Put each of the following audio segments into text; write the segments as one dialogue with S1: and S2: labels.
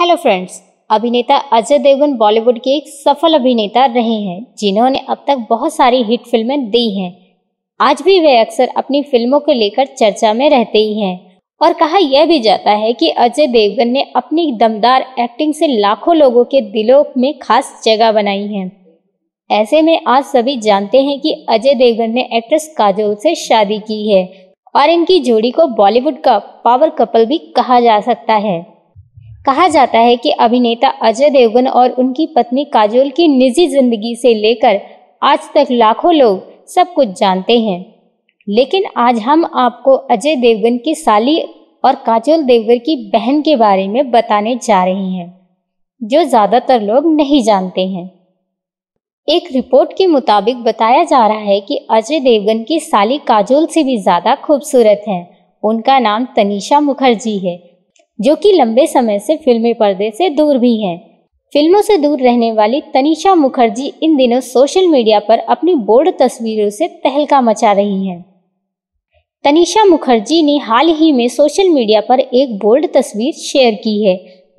S1: hello friends अभिनेता अजय देवगन बॉलीवुड के एक सफल अभिनेता रहे हैं जिन्होंने अब तक बहुत सारी हिट फिल्में दी हैं आज भी वे अक्सर अपनी फिल्मों को लेकर चर्चा में रहते ही हैं और कहा यह भी जाता है कि अजय देवगन ने अपनी दमदार एक्टिंग से लाखों लोगों के दिलों में खास जगह बनाई है ऐसे में आज सभी जानते हैं कि अजय देवगन ने एक्ट्रेस काजोल से शादी की है और इनकी जोड़ी को बॉलीवुड का पावर कपल भी कहा जा सकता है कहा जाता है कि अभिनेता अजय देवगन और उनकी पत्नी काजोल की निजी जिंदगी से लेकर आज तक लाखों लोग सब कुछ जानते हैं लेकिन आज हम आपको अजय देवगन की साली और काजोल देवगन की बहन के बारे में बताने जा रहे हैं जो ज़्यादातर लोग नहीं जानते हैं एक रिपोर्ट के मुताबिक बताया जा रहा है कि अजय देवगन की साली काजोल से भी ज़्यादा खूबसूरत हैं उनका नाम तनिषा मुखर्जी है जो कि लंबे समय से फिल्मी पर्दे से दूर भी हैं फिल्मों से दूर रहने वाली तनिषा मुखर्जी इन दिनों सोशल मीडिया पर अपनी बोल्ड तस्वीरों से तहलका मचा रही हैं तनिषा मुखर्जी ने हाल ही में सोशल मीडिया पर एक बोल्ड तस्वीर शेयर की है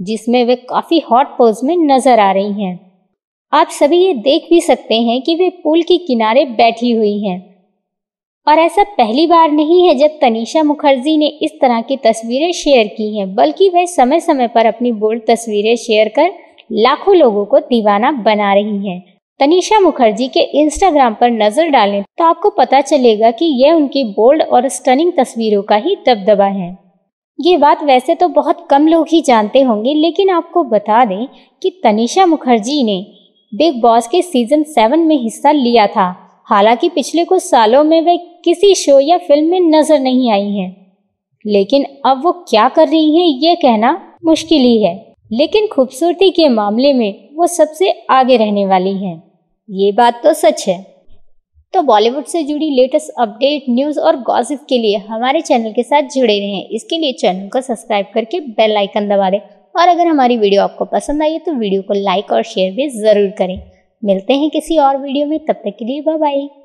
S1: जिसमें वे काफ़ी हॉट पोज में नजर आ रही हैं आप सभी ये देख भी सकते हैं कि वे पुल के किनारे बैठी हुई हैं और ऐसा पहली बार नहीं है जब तनीषा मुखर्जी ने इस तरह की तस्वीरें शेयर की हैं बल्कि वह समय समय पर अपनी बोल्ड तस्वीरें शेयर कर लाखों लोगों को दीवाना बना रही हैं तनीषा मुखर्जी के इंस्टाग्राम पर नजर डालें तो आपको पता चलेगा कि यह उनकी बोल्ड और स्टनिंग तस्वीरों का ही दबदबा है ये बात वैसे तो बहुत कम लोग ही जानते होंगे लेकिन आपको बता दें कि तनिषा मुखर्जी ने बिग बॉस के सीजन सेवन में हिस्सा लिया था हालांकि पिछले कुछ सालों में वह किसी शो या फिल्म में नजर नहीं आई हैं लेकिन अब वो क्या कर रही हैं ये कहना मुश्किल ही है लेकिन खूबसूरती के मामले में वो सबसे आगे रहने वाली हैं ये बात तो सच है तो बॉलीवुड से जुड़ी लेटेस्ट अपडेट न्यूज़ और गॉसिप के लिए हमारे चैनल के साथ जुड़े रहें इसके लिए चैनल को सब्सक्राइब करके बेल आइकन दबा दें और अगर हमारी वीडियो आपको पसंद आई है तो वीडियो को लाइक और शेयर भी ज़रूर करें मिलते हैं किसी और वीडियो में तब तक के लिए बाय बाय